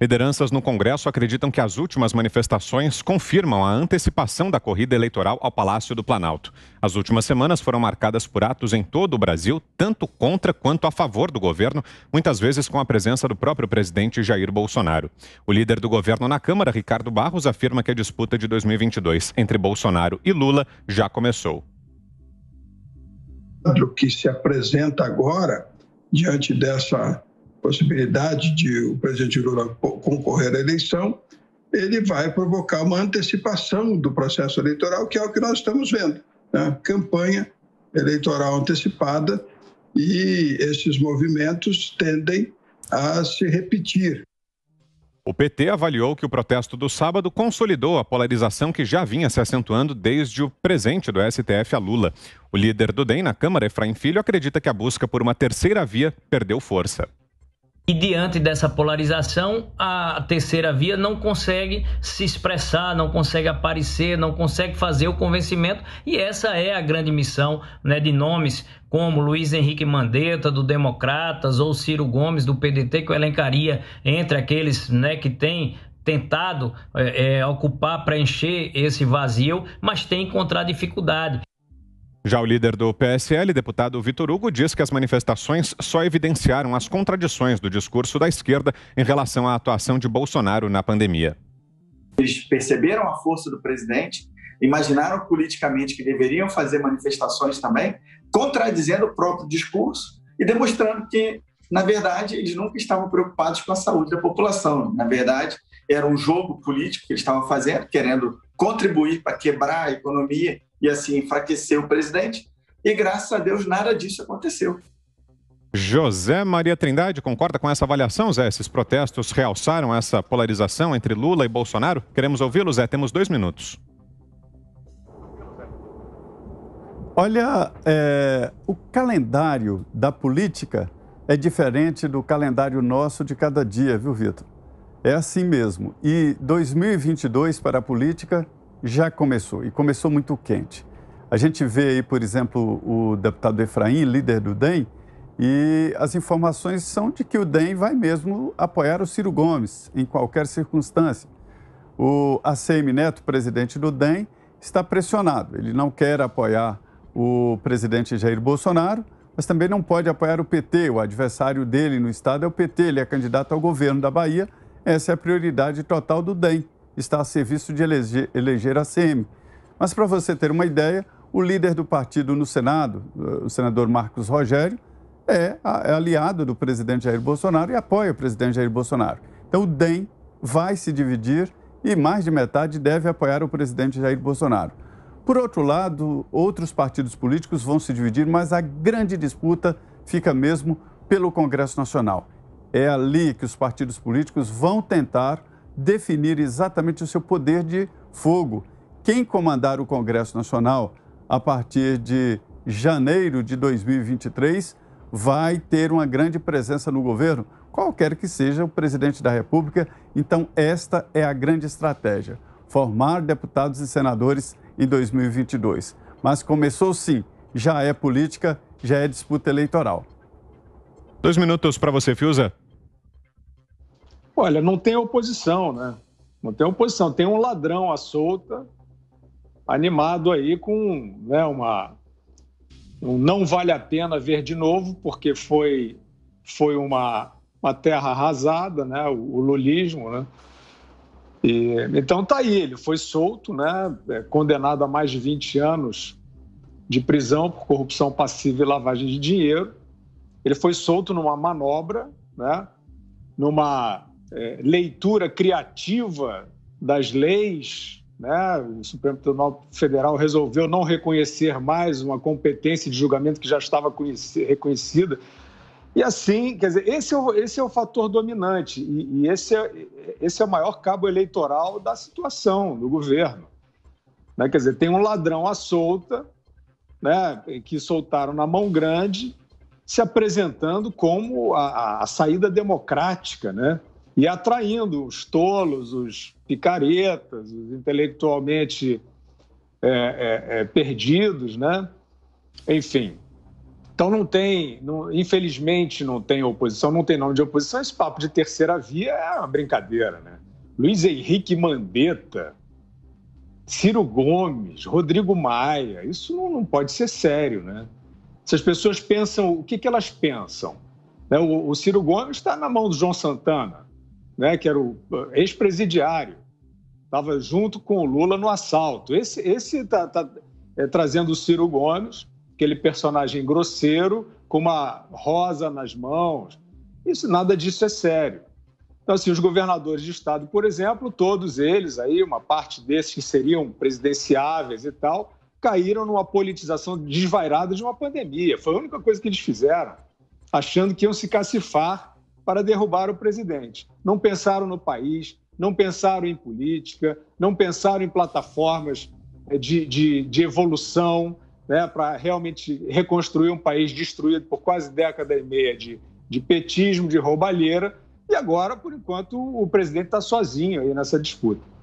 Lideranças no Congresso acreditam que as últimas manifestações confirmam a antecipação da corrida eleitoral ao Palácio do Planalto. As últimas semanas foram marcadas por atos em todo o Brasil, tanto contra quanto a favor do governo, muitas vezes com a presença do próprio presidente Jair Bolsonaro. O líder do governo na Câmara, Ricardo Barros, afirma que a disputa de 2022 entre Bolsonaro e Lula já começou. O que se apresenta agora, diante dessa possibilidade de o presidente Lula concorrer à eleição, ele vai provocar uma antecipação do processo eleitoral, que é o que nós estamos vendo. Né? Campanha eleitoral antecipada e esses movimentos tendem a se repetir. O PT avaliou que o protesto do sábado consolidou a polarização que já vinha se acentuando desde o presente do STF a Lula. O líder do DEM na Câmara, Efraim Filho, acredita que a busca por uma terceira via perdeu força. E diante dessa polarização, a terceira via não consegue se expressar, não consegue aparecer, não consegue fazer o convencimento, e essa é a grande missão né, de nomes como Luiz Henrique Mandetta, do Democratas, ou Ciro Gomes, do PDT, que eu elencaria entre aqueles né, que têm tentado é, ocupar, preencher esse vazio, mas tem encontrado dificuldade. Já o líder do PSL, deputado Vitor Hugo, diz que as manifestações só evidenciaram as contradições do discurso da esquerda em relação à atuação de Bolsonaro na pandemia. Eles perceberam a força do presidente, imaginaram politicamente que deveriam fazer manifestações também, contradizendo o próprio discurso e demonstrando que, na verdade, eles nunca estavam preocupados com a saúde da população. Na verdade, era um jogo político que eles estavam fazendo, querendo contribuir para quebrar a economia e assim enfraquecer o presidente. E graças a Deus nada disso aconteceu. José Maria Trindade concorda com essa avaliação, Zé? Esses protestos realçaram essa polarização entre Lula e Bolsonaro? Queremos ouvi-lo, Zé. Temos dois minutos. Olha, é, o calendário da política é diferente do calendário nosso de cada dia, viu, Vitor? É assim mesmo. E 2022 para a política já começou, e começou muito quente. A gente vê aí, por exemplo, o deputado Efraim, líder do DEM, e as informações são de que o DEM vai mesmo apoiar o Ciro Gomes em qualquer circunstância. O ACM Neto, presidente do DEM, está pressionado. Ele não quer apoiar o presidente Jair Bolsonaro, mas também não pode apoiar o PT. O adversário dele no estado é o PT, ele é candidato ao governo da Bahia. Essa é a prioridade total do DEM está a serviço de eleger, a CM. Mas para você ter uma ideia, o líder do partido no Senado, eh, o senador Marcos Rogério, é, é aliado do presidente Jair Bolsonaro e apoia o presidente Jair Bolsonaro. Então o DEM vai se dividir e mais de metade deve apoiar o presidente Jair Bolsonaro. Por outro lado, outros partidos políticos vão se dividir, mas a grande disputa fica mesmo pelo Congresso Nacional. É ali que os partidos políticos vão tentar definir exatamente o seu poder de fogo. Quem comandar o Congresso Nacional a partir de janeiro de 2023 vai ter uma grande presença no governo, qualquer que seja o presidente da República. Então, esta é a grande estratégia: formar deputados e senadores em 2022. Mas começou sim, já é política, já é disputa eleitoral. Dois minutos para você, Fiuza. Olha, não tem oposição, né? Não tem oposição. Tem um ladrão à solta, animado aí com né, uma. Um não vale a pena ver de novo, porque foi, foi uma, uma terra arrasada, né? O, o lulismo, né? E, então tá aí, ele foi solto, né? É, condenado a mais de 20 anos de prisão por corrupção passiva e lavagem de dinheiro. Ele foi solto numa manobra, né? Numa é, leitura criativa das leis. Né? O Supremo Tribunal Federal resolveu não reconhecer mais uma competência de julgamento que já estava reconhecida. E assim, quer dizer, esse é o, esse é o fator dominante e, e esse, é, esse é o maior cabo eleitoral da situação do governo. Né? Quer dizer, tem um ladrão à solta, né? que soltaram na mão grande, se apresentando como a, a saída democrática, né? e atraindo os tolos, os picaretas, os intelectualmente é, é, é, perdidos, né? Enfim. Então não tem, não, infelizmente não tem oposição, não tem nome de oposição. Esse papo de terceira via é uma brincadeira, né? Luiz Henrique Mandetta, Ciro Gomes, Rodrigo Maia, isso não, não pode ser sério, né? Se as pessoas pensam, o que, que elas pensam? Né? O, Ciro Gomes está na mão do João Santana né, que era o ex-presidiário, estava junto com o Lula no assalto. Esse está esse tá, tá, é, trazendo o Ciro Gomes, aquele personagem grosseiro, com uma rosa nas mãos. Isso nada disso é sério. Então, assim, os governadores de estado, por exemplo, todos eles aí, uma parte desses que seriam presidenciáveis e tal, caíram numa politização desvairada de uma pandemia. Foi a única coisa que eles fizeram, achando que iam se cacifar para derrubar o presidente. Não pensaram no país, não pensaram em política, não pensaram em plataformas eh, de, de, de evolução né, para realmente reconstruir um país destruído por quase década e meia de, de petismo, de roubalheira. E agora, por enquanto, o presidente está sozinho aí nessa disputa.